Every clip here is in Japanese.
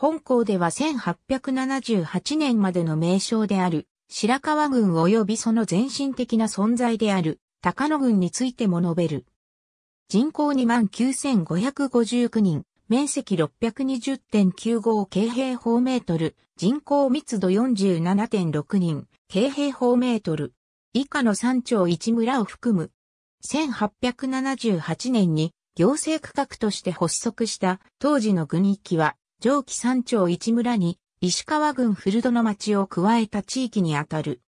本校では1878年までの名称である、白川郡及びその前身的な存在である、高野郡についても述べる。人口29,559人、面積620.95京平方メートル、人口密度47.6人、京平方メートル。以下の山町1村を含む。1878年に行政区画として発足した当時の軍域は上記三町一村に、石川郡古戸の町を加えた地域にあたる。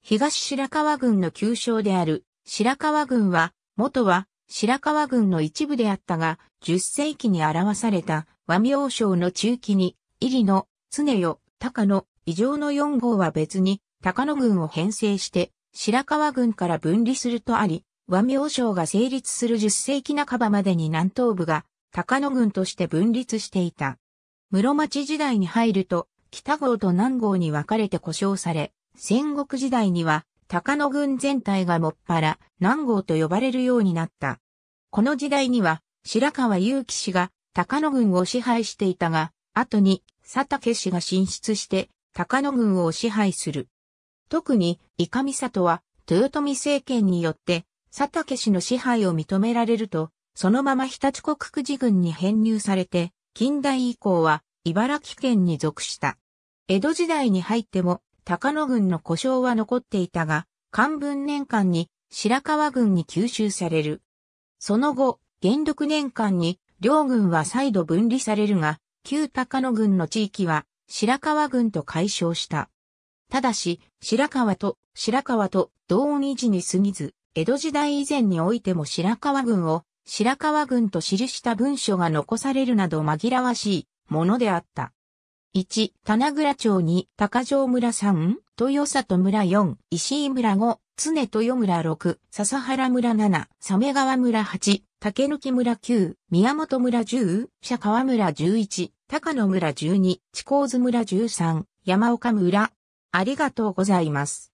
東白川郡の旧称である、白川郡は、元は白川郡の一部であったが、10世紀に表された和名称の中期に、入野、常代、高野、以上の4号は別に、高野郡を編成して、白川郡から分離するとあり、和名称が成立する10世紀半ばまでに南東部が高野郡として分立していた。室町時代に入ると、北郷と南郷に分かれて呼称され、戦国時代には、高野軍全体がもっぱら、南郷と呼ばれるようになった。この時代には、白川祐樹氏が高野軍を支配していたが、後に佐竹氏が進出して高野軍を支配する。特に、伊上里は、豊臣政権によって、佐竹氏の支配を認められると、そのまま日立国久慈軍に編入されて、近代以降は茨城県に属した。江戸時代に入っても高野郡の故障は残っていたが、漢文年間に白川郡に吸収される。その後、元禄年間に両軍は再度分離されるが、旧高野郡の地域は白川郡と解消した。ただし、白川と白川と同音維持に過ぎず、江戸時代以前においても白川郡を白川軍と記した文書が残されるなど紛らわしいものであった。1、棚倉町2、高城村3、豊里村4、石井村5、常豊村6、笹原村7、鮫川村8、竹抜村9、宮本村10、社川村11、高野村12、地高津村13、山岡村。ありがとうございます。